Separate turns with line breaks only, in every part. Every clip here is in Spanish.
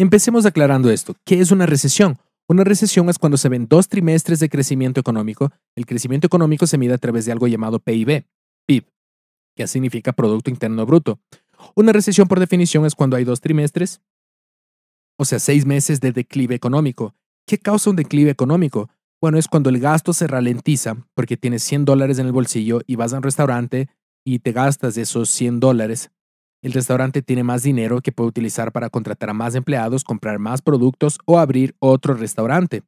Empecemos aclarando esto. ¿Qué es una recesión? Una recesión es cuando se ven dos trimestres de crecimiento económico. El crecimiento económico se mide a través de algo llamado PIB, PIB, que significa Producto Interno Bruto. Una recesión por definición es cuando hay dos trimestres, o sea, seis meses de declive económico. ¿Qué causa un declive económico? Bueno, es cuando el gasto se ralentiza porque tienes 100 dólares en el bolsillo y vas a un restaurante y te gastas esos 100 dólares el restaurante tiene más dinero que puede utilizar para contratar a más empleados, comprar más productos o abrir otro restaurante.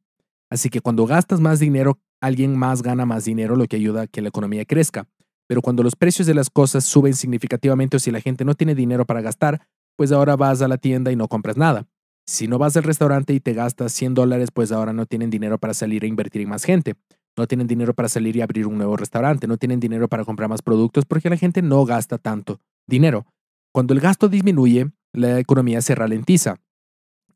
Así que cuando gastas más dinero, alguien más gana más dinero, lo que ayuda a que la economía crezca. Pero cuando los precios de las cosas suben significativamente o si la gente no tiene dinero para gastar, pues ahora vas a la tienda y no compras nada. Si no vas al restaurante y te gastas 100 dólares, pues ahora no tienen dinero para salir e invertir en más gente. No tienen dinero para salir y abrir un nuevo restaurante. No tienen dinero para comprar más productos porque la gente no gasta tanto dinero. Cuando el gasto disminuye, la economía se ralentiza.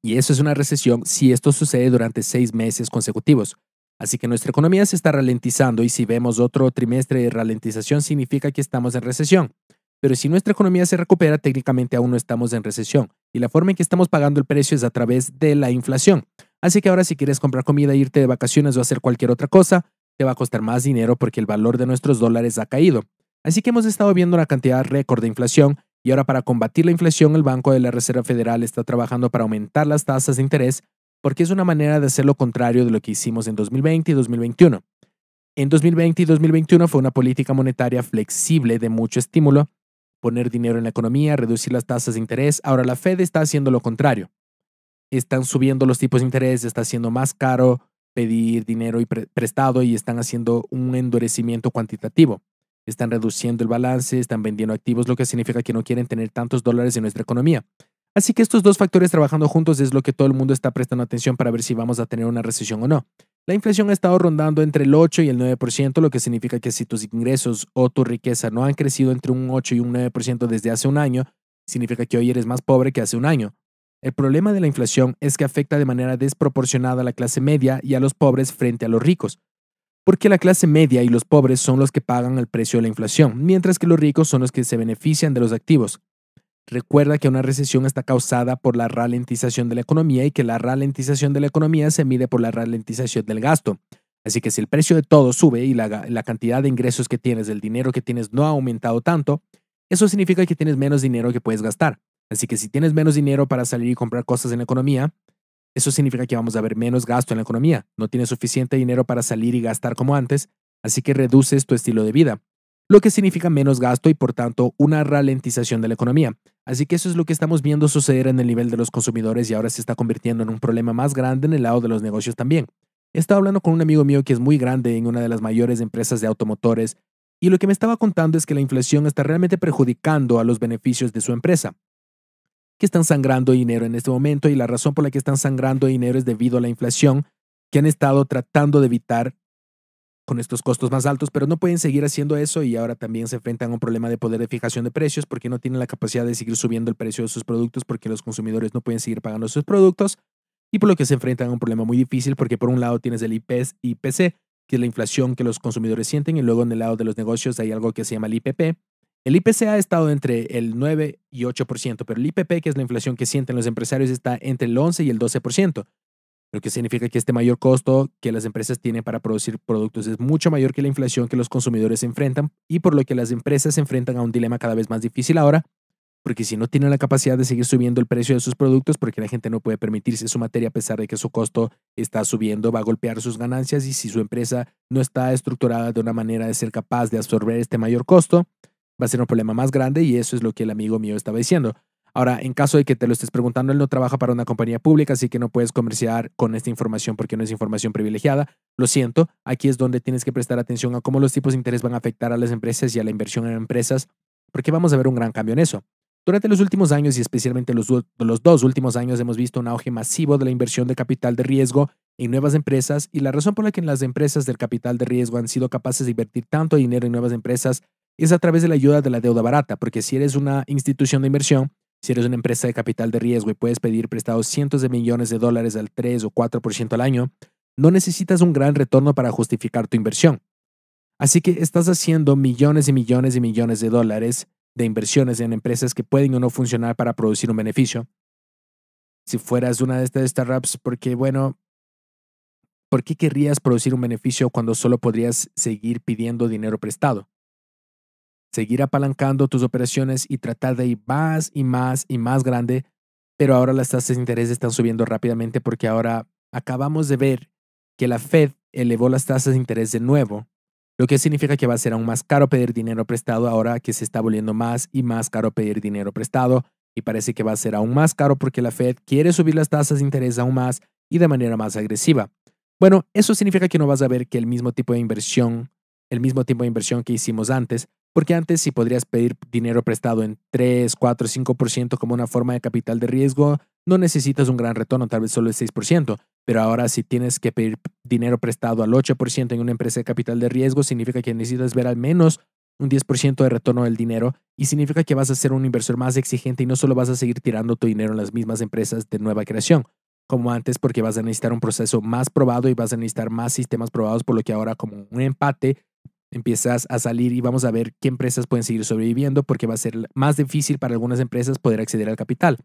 Y eso es una recesión si esto sucede durante seis meses consecutivos. Así que nuestra economía se está ralentizando y si vemos otro trimestre de ralentización significa que estamos en recesión. Pero si nuestra economía se recupera, técnicamente aún no estamos en recesión. Y la forma en que estamos pagando el precio es a través de la inflación. Así que ahora si quieres comprar comida, irte de vacaciones o hacer cualquier otra cosa, te va a costar más dinero porque el valor de nuestros dólares ha caído. Así que hemos estado viendo una cantidad récord de inflación y ahora para combatir la inflación, el Banco de la Reserva Federal está trabajando para aumentar las tasas de interés porque es una manera de hacer lo contrario de lo que hicimos en 2020 y 2021. En 2020 y 2021 fue una política monetaria flexible de mucho estímulo, poner dinero en la economía, reducir las tasas de interés. Ahora la Fed está haciendo lo contrario. Están subiendo los tipos de interés, está haciendo más caro pedir dinero y prestado y están haciendo un endurecimiento cuantitativo están reduciendo el balance, están vendiendo activos, lo que significa que no quieren tener tantos dólares en nuestra economía. Así que estos dos factores trabajando juntos es lo que todo el mundo está prestando atención para ver si vamos a tener una recesión o no. La inflación ha estado rondando entre el 8 y el 9%, lo que significa que si tus ingresos o tu riqueza no han crecido entre un 8 y un 9% desde hace un año, significa que hoy eres más pobre que hace un año. El problema de la inflación es que afecta de manera desproporcionada a la clase media y a los pobres frente a los ricos, porque la clase media y los pobres son los que pagan el precio de la inflación, mientras que los ricos son los que se benefician de los activos. Recuerda que una recesión está causada por la ralentización de la economía y que la ralentización de la economía se mide por la ralentización del gasto. Así que si el precio de todo sube y la, cantidad de ingresos que tienes, el dinero que tienes no ha aumentado tanto, eso significa que tienes menos dinero que puedes gastar. Así que si tienes menos dinero para salir y comprar cosas en la economía, eso significa que vamos a ver menos gasto en la economía. No tienes suficiente dinero para salir y gastar como antes, así que reduces tu estilo de vida, lo que significa menos gasto y por tanto una ralentización de la economía. Así que eso es lo que estamos viendo suceder en el nivel de los consumidores y ahora se está convirtiendo en un problema más grande en el lado de los negocios también. He estado hablando con un amigo mío que es muy grande en una de las mayores empresas de automotores y lo que me estaba contando es que la inflación está realmente perjudicando a los beneficios de su empresa que están sangrando dinero en este momento y la razón por la que están sangrando dinero es debido a la inflación que han estado tratando de evitar con estos costos más altos, pero no pueden seguir haciendo eso y ahora también se enfrentan a un problema de poder de fijación de precios porque no tienen la capacidad de seguir subiendo el precio de sus productos porque los consumidores no pueden seguir pagando sus productos y por lo que se enfrentan a un problema muy difícil porque por un lado tienes el IPC, e que es la inflación que los consumidores sienten y luego en el lado de los negocios hay algo que se llama el IPP, el IPC ha estado entre el 9 y 8%, pero el IPP, que es la inflación que sienten los empresarios, está entre el 11 y el 12%, lo que significa que este mayor costo que las empresas tienen para producir productos es mucho mayor que la inflación que los consumidores enfrentan y por lo que las empresas se enfrentan a un dilema cada vez más difícil ahora, porque si no tienen la capacidad de seguir subiendo el precio de sus productos, porque la gente no puede permitirse su materia a pesar de que su costo está subiendo, va a golpear sus ganancias y si su empresa no está estructurada de una manera de ser capaz de absorber este mayor costo, va a ser un problema más grande y eso es lo que el amigo mío estaba diciendo. Ahora, en caso de que te lo estés preguntando, él no trabaja para una compañía pública, así que no puedes comerciar con esta información porque no es información privilegiada. Lo siento, aquí es donde tienes que prestar atención a cómo los tipos de interés van a afectar a las empresas y a la inversión en empresas, porque vamos a ver un gran cambio en eso. Durante los últimos años y especialmente los, los dos últimos años hemos visto un auge masivo de la inversión de capital de riesgo en nuevas empresas y la razón por la que las empresas del capital de riesgo han sido capaces de invertir tanto dinero en nuevas empresas es a través de la ayuda de la deuda barata, porque si eres una institución de inversión, si eres una empresa de capital de riesgo y puedes pedir prestados cientos de millones de dólares al 3 o 4% al año, no necesitas un gran retorno para justificar tu inversión. Así que estás haciendo millones y millones y millones de dólares de inversiones en empresas que pueden o no funcionar para producir un beneficio. Si fueras una de estas startups, porque bueno, ¿por qué querrías producir un beneficio cuando solo podrías seguir pidiendo dinero prestado? seguir apalancando tus operaciones y tratar de ir más y más y más grande, pero ahora las tasas de interés están subiendo rápidamente porque ahora acabamos de ver que la Fed elevó las tasas de interés de nuevo, lo que significa que va a ser aún más caro pedir dinero prestado ahora que se está volviendo más y más caro pedir dinero prestado y parece que va a ser aún más caro porque la Fed quiere subir las tasas de interés aún más y de manera más agresiva. Bueno, eso significa que no vas a ver que el mismo tipo de inversión, el mismo tipo de inversión que hicimos antes, porque antes si podrías pedir dinero prestado en 3, 4, 5% como una forma de capital de riesgo, no necesitas un gran retorno, tal vez solo el 6%, pero ahora si tienes que pedir dinero prestado al 8% en una empresa de capital de riesgo, significa que necesitas ver al menos un 10% de retorno del dinero y significa que vas a ser un inversor más exigente y no solo vas a seguir tirando tu dinero en las mismas empresas de nueva creación, como antes porque vas a necesitar un proceso más probado y vas a necesitar más sistemas probados, por lo que ahora como un empate empiezas a salir y vamos a ver qué empresas pueden seguir sobreviviendo porque va a ser más difícil para algunas empresas poder acceder al capital.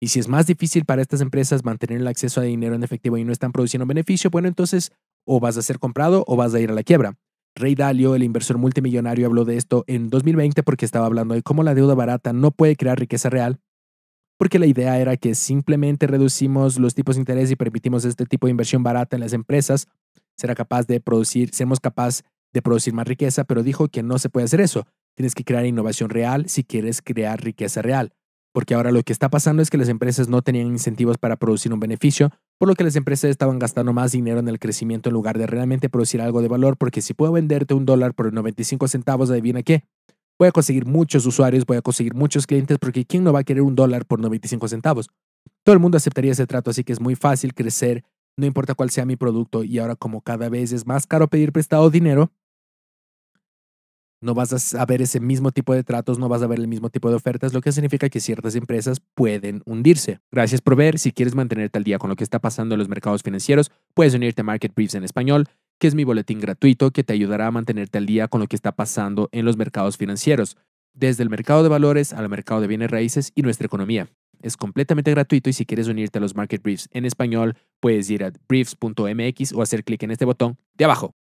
Y si es más difícil para estas empresas mantener el acceso a dinero en efectivo y no están produciendo beneficio, bueno, entonces o vas a ser comprado o vas a ir a la quiebra. Ray Dalio, el inversor multimillonario, habló de esto en 2020 porque estaba hablando de cómo la deuda barata no puede crear riqueza real, porque la idea era que simplemente reducimos los tipos de interés y permitimos este tipo de inversión barata en las empresas, será capaz de producir, seremos capaz de producir más riqueza, pero dijo que no se puede hacer eso. Tienes que crear innovación real si quieres crear riqueza real. Porque ahora lo que está pasando es que las empresas no tenían incentivos para producir un beneficio, por lo que las empresas estaban gastando más dinero en el crecimiento en lugar de realmente producir algo de valor, porque si puedo venderte un dólar por 95 centavos, adivina qué. Voy a conseguir muchos usuarios, voy a conseguir muchos clientes, porque ¿quién no va a querer un dólar por 95 centavos? Todo el mundo aceptaría ese trato, así que es muy fácil crecer, no importa cuál sea mi producto, y ahora como cada vez es más caro pedir prestado dinero, no vas a ver ese mismo tipo de tratos, no vas a ver el mismo tipo de ofertas, lo que significa que ciertas empresas pueden hundirse. Gracias por ver. Si quieres mantenerte al día con lo que está pasando en los mercados financieros, puedes unirte a Market Briefs en español, que es mi boletín gratuito que te ayudará a mantenerte al día con lo que está pasando en los mercados financieros, desde el mercado de valores al mercado de bienes raíces y nuestra economía. Es completamente gratuito y si quieres unirte a los Market Briefs en español, puedes ir a briefs.mx o hacer clic en este botón de abajo.